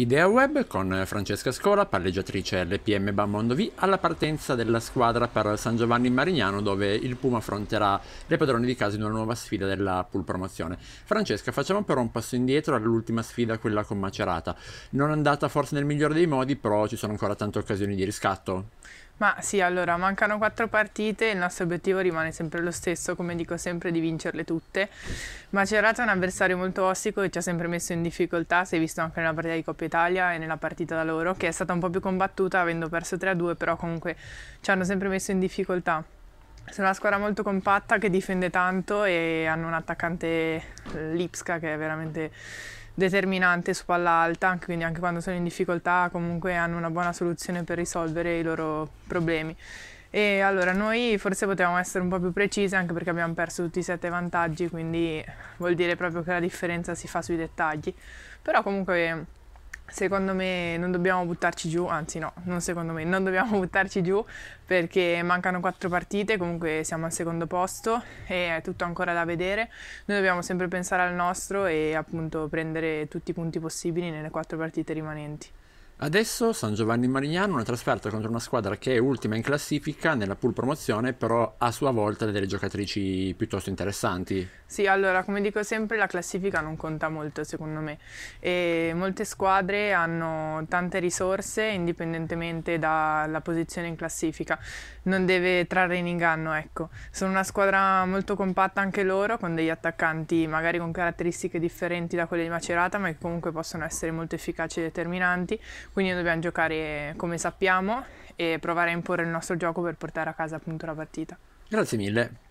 Idea Web con Francesca Scola, palleggiatrice LPM Bammondo V, alla partenza della squadra per San Giovanni in Marignano dove il Puma affronterà le padrone di casa in una nuova sfida della pool promozione. Francesca, facciamo però un passo indietro all'ultima sfida, quella con Macerata. Non è andata forse nel migliore dei modi, però ci sono ancora tante occasioni di riscatto. Ma sì, allora, mancano quattro partite, il nostro obiettivo rimane sempre lo stesso, come dico sempre, di vincerle tutte. Macerata è un avversario molto ostico che ci ha sempre messo in difficoltà, si è visto anche nella partita di Coppa Italia e nella partita da loro, che è stata un po' più combattuta, avendo perso 3-2, però comunque ci hanno sempre messo in difficoltà. Sono una squadra molto compatta che difende tanto e hanno un attaccante eh, Lipska che è veramente determinante su palla alta, quindi anche quando sono in difficoltà comunque hanno una buona soluzione per risolvere i loro problemi. E allora noi forse potevamo essere un po' più precise anche perché abbiamo perso tutti i sette vantaggi, quindi vuol dire proprio che la differenza si fa sui dettagli. Però comunque Secondo me non dobbiamo buttarci giù, anzi no, non secondo me, non dobbiamo buttarci giù perché mancano quattro partite, comunque siamo al secondo posto e è tutto ancora da vedere. Noi dobbiamo sempre pensare al nostro e appunto prendere tutti i punti possibili nelle quattro partite rimanenti. Adesso San Giovanni Marignano una trasferta contro una squadra che è ultima in classifica nella pool promozione, però a sua volta delle giocatrici piuttosto interessanti. Sì, allora come dico sempre la classifica non conta molto secondo me e molte squadre hanno tante risorse indipendentemente dalla posizione in classifica, non deve trarre in inganno ecco. Sono una squadra molto compatta anche loro con degli attaccanti magari con caratteristiche differenti da quelle di Macerata ma che comunque possono essere molto efficaci e determinanti quindi dobbiamo giocare come sappiamo e provare a imporre il nostro gioco per portare a casa appunto la partita. Grazie mille.